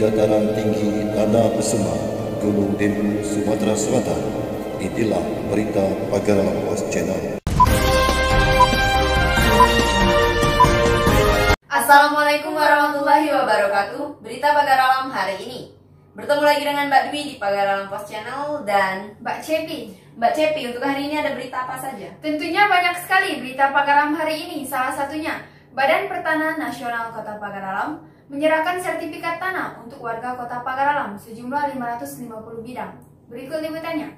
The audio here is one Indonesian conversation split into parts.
dataran tinggi Tanah Besema, Gunung Dembu, Sumatera Selatan. Itulah berita Pagar Pos Channel. Assalamualaikum warahmatullahi wabarakatuh. Berita Pagar Alam hari ini. Bertemu lagi dengan Mbak Dwi di Pagar Alam Pos Channel dan Mbak Cepi. Mbak Cepi, untuk hari ini ada berita apa saja? Tentunya banyak sekali berita Pagar Alam hari ini. Salah satunya, Badan Pertanahan Nasional Kota Pagar Alam Menyerahkan sertifikat tanah untuk warga kota Pagaralam sejumlah 550 bidang. Berikut liputannya.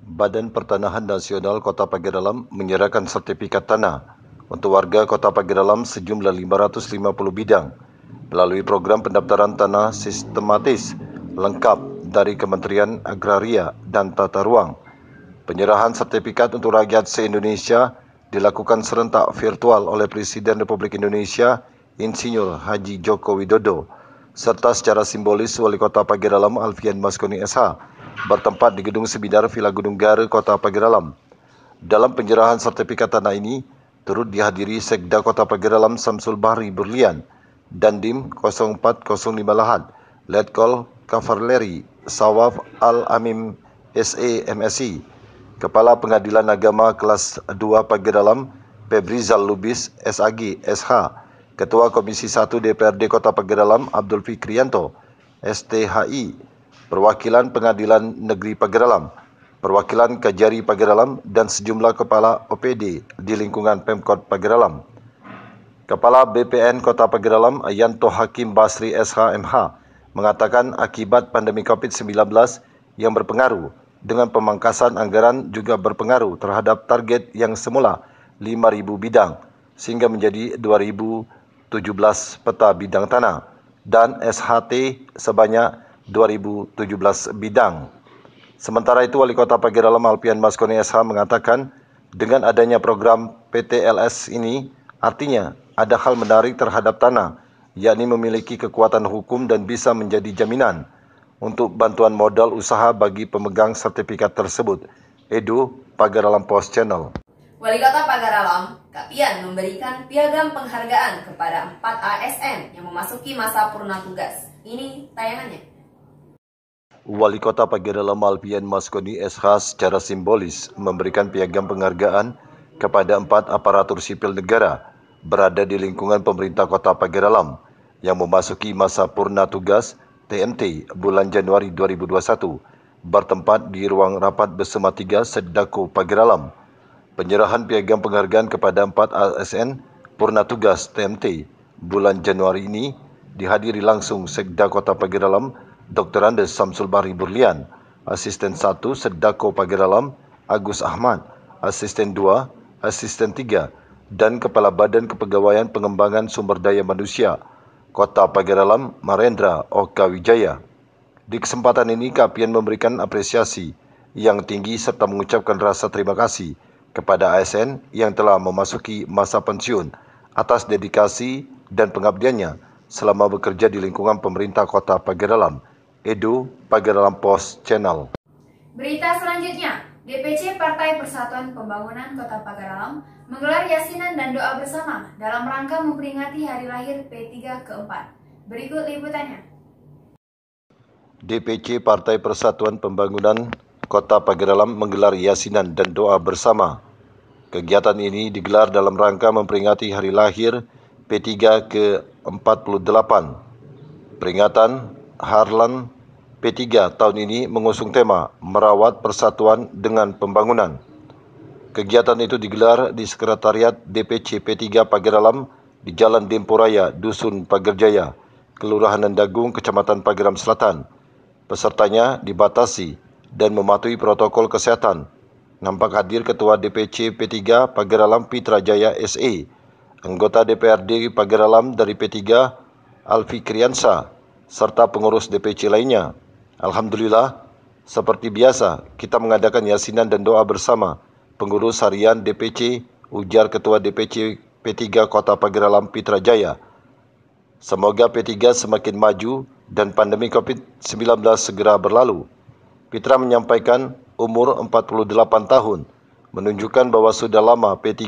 Badan Pertanahan Nasional Kota Pagaralam menyerahkan sertifikat tanah untuk warga Kota Pagaralam sejumlah 550 bidang melalui program pendaftaran tanah sistematis lengkap dari Kementerian Agraria dan Tata Ruang. Penyerahan sertifikat untuk rakyat se-Indonesia dilakukan serentak virtual oleh Presiden Republik Indonesia Insinyur Haji Joko Widodo, serta secara simbolis Wali Kota Pagiralam Alfian Maskoni SH bertempat di Gedung Sebidar Villa Gunung Gare, Kota Pagiralam. Dalam penyerahan sertifikat tanah ini, turut dihadiri Sekda Kota Pagiralam Samsul Bahri Berlian, Dandim 0405 Lahat, Letkol Kavaleri Sawaf Al-Amim SA MSI, Kepala Pengadilan Agama Kelas 2 Pagiralam Febrizal Lubis SAG SH, Ketua Komisi 1 DPRD Kota Pagaralam Abdul Fikrianto, STHI, Perwakilan Pengadilan Negeri Pagaralam, Perwakilan Kajari Pagaralam dan sejumlah kepala OPD di lingkungan Pemkot Pagaralam. Kepala BPN Kota Pagaralam Ayanto Hakim Basri SHMH mengatakan akibat pandemi COVID-19 yang berpengaruh dengan pemangkasan anggaran juga berpengaruh terhadap target yang semula 5.000 bidang sehingga menjadi 2.000 17 peta bidang tanah dan SHT sebanyak 2017 bidang. Sementara itu, Wali Kota Pagi Dalam Alpian Maskoni SH mengatakan dengan adanya program PTLS ini artinya ada hal menarik terhadap tanah yakni memiliki kekuatan hukum dan bisa menjadi jaminan untuk bantuan modal usaha bagi pemegang sertifikat tersebut. Edu, Pagar Alam Post Channel. Wali Kota Pagaralam, Pian memberikan piagam penghargaan kepada 4 ASN yang memasuki masa purna tugas. Ini tayangannya. Wali Kota Pagaralam Alpian Maskoni SH secara simbolis memberikan piagam penghargaan kepada empat aparatur sipil negara berada di lingkungan pemerintah Kota Pagaralam yang memasuki masa purna tugas TMT bulan Januari 2021 bertempat di ruang rapat bersama tiga Sedako Pagaralam. Penyerahan piagam penghargaan kepada 4 ASN Purna Tugas TMT bulan Januari ini dihadiri langsung Sekda Kota Pagiralam Dr. Andes Samsul Bari Burlian, Asisten 1 Sedako Pagiralam Agus Ahmad, Asisten 2, Asisten 3 dan Kepala Badan Kepegawaian Pengembangan Sumber Daya Manusia Kota Pagiralam Marendra Oka Wijaya. Di kesempatan ini Kapian memberikan apresiasi yang tinggi serta mengucapkan rasa terima kasih kepada ASN yang telah memasuki masa pensiun atas dedikasi dan pengabdiannya selama bekerja di lingkungan pemerintah kota Pagar Dalam, Edu Pagar Dalam Channel. Berita selanjutnya, DPC Partai Persatuan Pembangunan Kota Pagar Dalam menggelar yasinan dan doa bersama dalam rangka memperingati hari lahir P3 keempat. Berikut liputannya. DPC Partai Persatuan Pembangunan Kota Pagar Dalam menggelar yasinan dan doa bersama Kegiatan ini digelar dalam rangka memperingati hari lahir P3 ke-48. Peringatan Harlan P3 tahun ini mengusung tema Merawat Persatuan dengan Pembangunan. Kegiatan itu digelar di Sekretariat DPC P3 Pageralam di Jalan Demporaya, Dusun Pagerjaya, Kelurahan Nendagung, Kecamatan Pageram Selatan. Pesertanya dibatasi dan mematuhi protokol kesehatan nampak hadir Ketua DPC P3 Pageralam Pitra Jaya SE, anggota DPRD Pageralam dari P3 Alfi Kriansa, serta pengurus DPC lainnya. Alhamdulillah, seperti biasa, kita mengadakan yasinan dan doa bersama pengurus harian DPC, ujar Ketua DPC P3 Kota Pageralam Pitra Jaya. Semoga P3 semakin maju dan pandemi COVID-19 segera berlalu. Pitra menyampaikan umur 48 tahun, menunjukkan bahwa sudah lama P3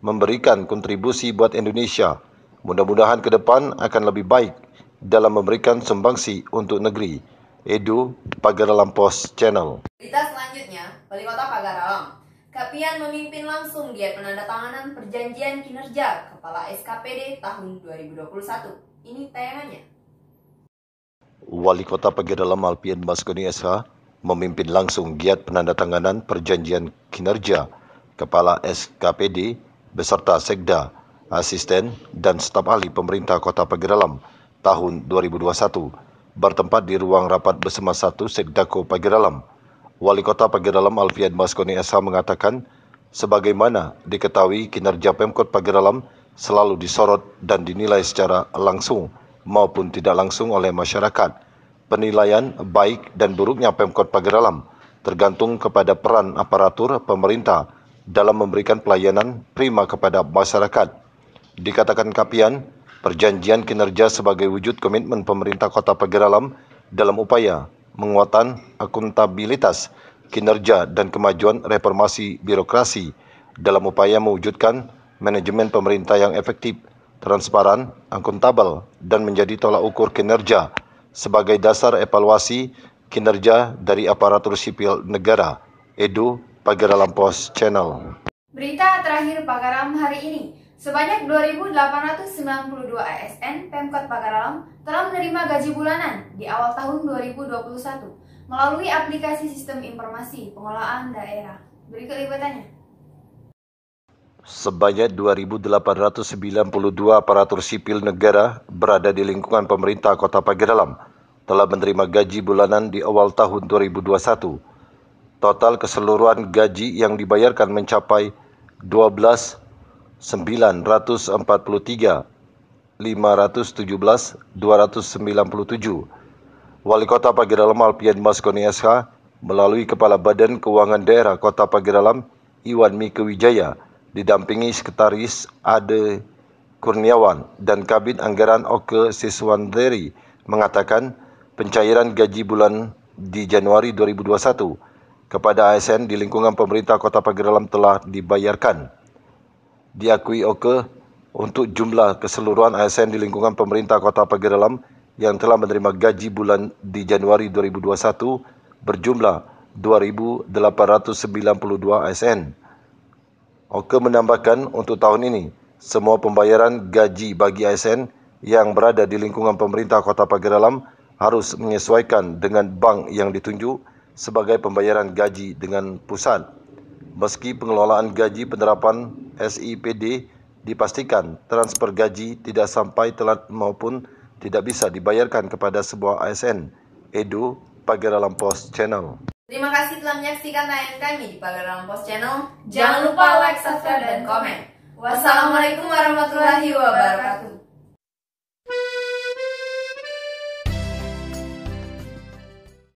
memberikan kontribusi buat Indonesia. Mudah-mudahan ke depan akan lebih baik dalam memberikan sumbangsi untuk negeri. Edu Pagaralam Post Channel. Berita selanjutnya, Wali Kota Pagaralam. Kapian memimpin langsung dia penandatanganan perjanjian kinerja Kepala SKPD tahun 2021. Ini tayangannya. Wali Kota Pagaralam Alpian Baskoni SH memimpin langsung giat penandatanganan perjanjian kinerja Kepala SKPD beserta Sekda, asisten dan staf ahli pemerintah Kota Pagiralam tahun 2021 bertempat di ruang rapat bersama satu Sekdako Pagiralam. Wali Kota Pagiralam Alfian Maskoni SH mengatakan, sebagaimana diketahui kinerja Pemkot Pagiralam selalu disorot dan dinilai secara langsung maupun tidak langsung oleh masyarakat penilaian baik dan buruknya Pemkot Pagar Alam tergantung kepada peran aparatur pemerintah dalam memberikan pelayanan prima kepada masyarakat. Dikatakan Kapian, perjanjian kinerja sebagai wujud komitmen pemerintah Kota Pagar Alam dalam upaya menguatkan akuntabilitas kinerja dan kemajuan reformasi birokrasi dalam upaya mewujudkan manajemen pemerintah yang efektif, transparan, akuntabel, dan menjadi tolak ukur kinerja sebagai dasar evaluasi kinerja dari aparatur sipil negara. Edu, Pagar Pos Channel. Berita terakhir Pagaram hari ini, sebanyak 2.892 ASN Pemkot Pagaralam telah menerima gaji bulanan di awal tahun 2021 melalui aplikasi sistem informasi pengelolaan daerah. Berikut liputannya sebanyak 2.892 aparatur sipil negara berada di lingkungan pemerintah Kota Dalam telah menerima gaji bulanan di awal tahun 2021. Total keseluruhan gaji yang dibayarkan mencapai 12.943.517.297. Wali Kota Dalam Alpian Maskoni SH melalui Kepala Badan Keuangan Daerah Kota Pagiralam Iwan Mika Wijaya didampingi Sekretaris Ade Kurniawan dan Kabin Anggaran Oke Siswandari mengatakan pencairan gaji bulan di Januari 2021 kepada ASN di lingkungan pemerintah Kota Pageralam telah dibayarkan. Diakui Oke untuk jumlah keseluruhan ASN di lingkungan pemerintah Kota Pageralam yang telah menerima gaji bulan di Januari 2021 berjumlah 2.892 ASN. Oke menambahkan untuk tahun ini, semua pembayaran gaji bagi ASN yang berada di lingkungan pemerintah Kota Pagar harus menyesuaikan dengan bank yang ditunjuk sebagai pembayaran gaji dengan pusat. Meski pengelolaan gaji penerapan SIPD dipastikan transfer gaji tidak sampai telat maupun tidak bisa dibayarkan kepada sebuah ASN. Edu Pagar Post Channel. Terima kasih telah menyaksikan tayangan kami di Pagar Post Channel. Jangan lupa like, subscribe, dan komen. Wassalamualaikum warahmatullahi wabarakatuh.